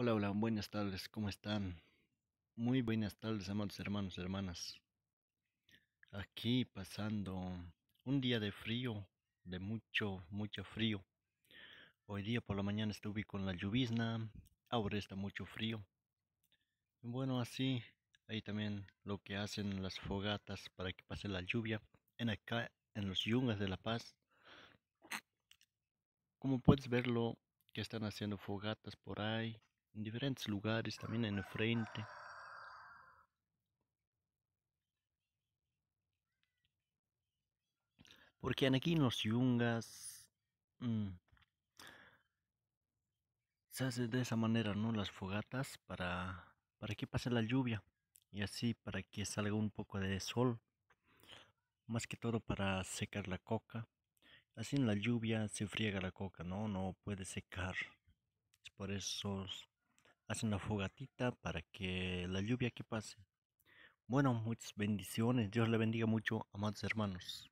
Hola, hola, buenas tardes, ¿cómo están? Muy buenas tardes, amados hermanos, hermanas. Aquí pasando un día de frío, de mucho, mucho frío. Hoy día por la mañana estuve con la lluvizna, ahora está mucho frío. Bueno, así, ahí también lo que hacen las fogatas para que pase la lluvia. En acá, en los yungas de La Paz. Como puedes verlo, que están haciendo fogatas por ahí en diferentes lugares, también en el frente. Porque aquí en los yungas mm, se hace de esa manera, ¿no? Las fogatas para, para que pase la lluvia y así para que salga un poco de sol. Más que todo para secar la coca. Así en la lluvia se friega la coca, ¿no? No puede secar. Es por eso Hacen una fogatita para que la lluvia que pase. Bueno, muchas bendiciones. Dios le bendiga mucho, amados hermanos.